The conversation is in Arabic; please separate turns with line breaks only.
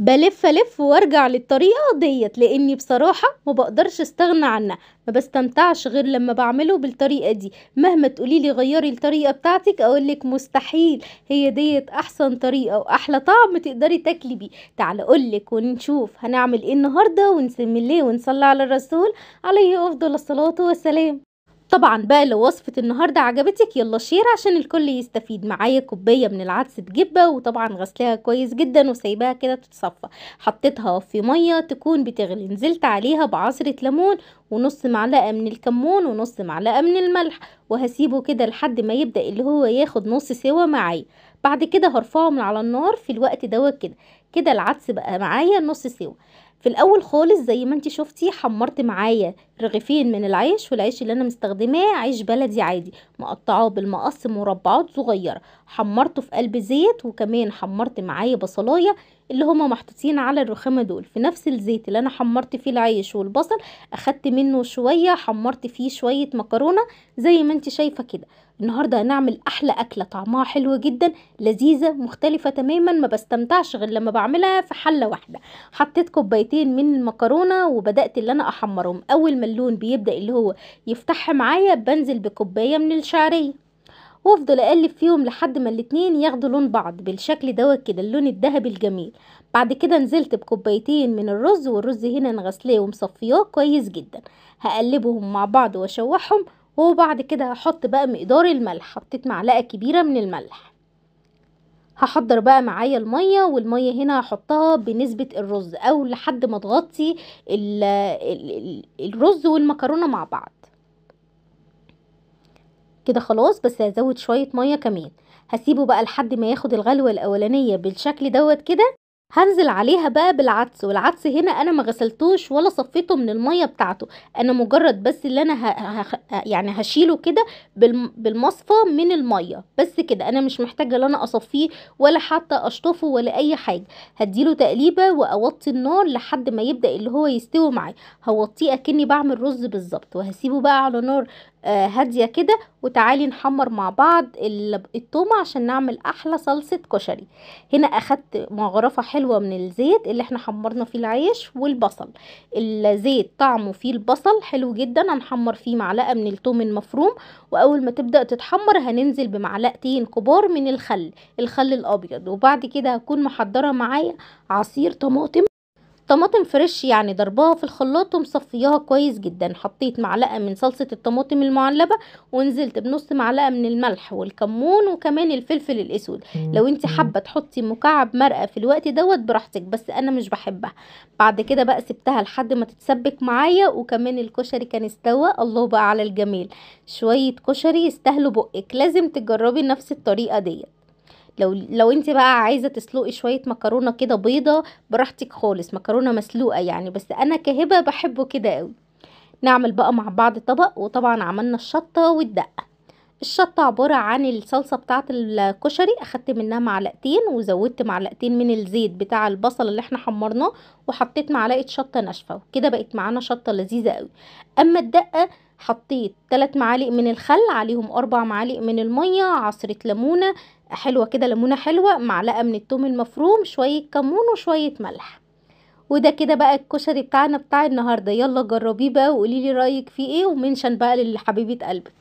بلف الف وارجع للطريقه ديت لاني بصراحه ما بقدرش استغنى عنها ما بستمتعش غير لما بعمله بالطريقه دي مهما تقولي لي غيري الطريقه بتاعتك اقول لك مستحيل هي ديت احسن طريقه واحلى طعم تقدري تاكلي بيه تعالى اقول لك ونشوف هنعمل ايه النهارده ونسمي الله ونصلي على الرسول عليه افضل الصلاه والسلام طبعا بقى لو وصفة النهاردة عجبتك يلا شير عشان الكل يستفيد معايا كوباية من العدس بجبة وطبعا غسلاها كويس جدا وسايباها كده تتصفى حطيتها في مية تكون بتغلي نزلت عليها بعصرة ليمون ونص معلقة من الكمون ونص معلقة من الملح وهسيبه كده لحد ما يبدأ اللي هو ياخد نص سوا معايا بعد كده هرفعه من على النار في الوقت دوت كده كده العدس بقى معايا نص سوا في الاول خالص زي ما انت شفتي حمرت معايا رغيفين من العيش والعيش اللي انا مستخدماه عيش بلدي عادي مقطعاه بالمقص مربعات صغيره حمرته في قلب زيت وكمان حمرت معايا بصلايه اللي هما محطوطين على الرخامه دول في نفس الزيت اللي انا حمرت فيه العيش والبصل اخدت منه شويه حمرت فيه شويه مكرونه زي ما انت شايفه كده النهارده هنعمل احلى اكله طعمها حلو جدا لذيذه مختلفه تماما ما بستمتعش غير لما بعملها في حله واحده حطيت كوبايتين من المكرونه وبدات اللي انا احمرهم اول ما اللون بيبدا اللي هو يفتح معايا بنزل بكوبايه من الشعريه وافضل اقلب فيهم لحد ما الاتنين ياخدوا لون بعض بالشكل ده كده اللون الذهبي الجميل بعد كده نزلت بكوبايتين من الرز والرز هنا انا ومصفياه كويس جدا هقلبهم مع بعض واشوحهم وبعد كده هحط بقى مقدار الملح حطيت معلقه كبيره من الملح هحضر بقى معايا المية والمية هنا هحطها بنسبة الرز او لحد ما تغطي الرز والمكرونة مع بعض كده خلاص بس هزود شوية مية كمان هسيبه بقى لحد ما ياخد الغلوة الأولانية بالشكل دوت كده هنزل عليها بقى بالعدس والعدس هنا انا ما غسلتوش ولا صفيته من الميه بتاعته انا مجرد بس اللي انا ه... ه... يعني هشيله كده بالم... بالمصفى من الميه بس كده انا مش محتاجه لانا انا اصفيه ولا حتى اشطفه ولا اي حاجه هديله تقليبه واوطي النار لحد ما يبدا اللي هو يستوي معايا هوطيه اكني بعمل رز بالظبط وهسيبه بقى على نار آه، هادية كده وتعالي نحمر مع بعض التومة عشان نعمل أحلى صلصة كشري هنا أخدت مغرفة حلوة من الزيت اللي احنا حمرنا فيه العيش والبصل الزيت طعمه فيه البصل حلو جدا هنحمر فيه معلقة من التوم المفروم وأول ما تبدأ تتحمر هننزل بمعلقتين كبار من الخل الخل الأبيض وبعد كده هكون محضرة معايا عصير طماطم طماطم فريش يعني ضرباها في الخلاط ومصفياها كويس جدا حطيت معلقه من صلصه الطماطم المعلبه ونزلت بنص معلقه من الملح والكمون وكمان الفلفل الاسود لو انت حابه تحطي مكعب مرقه في الوقت دوت براحتك بس انا مش بحبها بعد كده بقى سبتها لحد ما تتسبك معايا وكمان الكشري كان استوى الله بقى على الجميل شويه كشري يستاهلوا بقك لازم تجربي نفس الطريقه ديت لو لو انت بقى عايزه تسلقي شويه مكرونه كده بيضه براحتك خالص مكرونه مسلوقه يعني بس انا كهبه بحبه كده قوي نعمل بقى مع بعض طبق وطبعا عملنا الشطه والدقه الشطه عباره عن الصلصه بتاعه الكشري اخدت منها معلقتين وزودت معلقتين من الزيت بتاع البصل اللي احنا حمرناه وحطيت معلقه شطه ناشفه كده بقت معانا شطه لذيذه قوي اما الدقه حطيت 3 معالق من الخل عليهم 4 معالق من المية عصرة ليمونة حلوة كده ليمونة حلوة معلقة من التوم المفروم شوية كمون وشوية ملح وده كده بقى الكشري بتاعنا بتاع النهاردة يلا جربيه بقى وقوليلي رأيك فيه ايه ومنشن بقى لحبيبة قلبك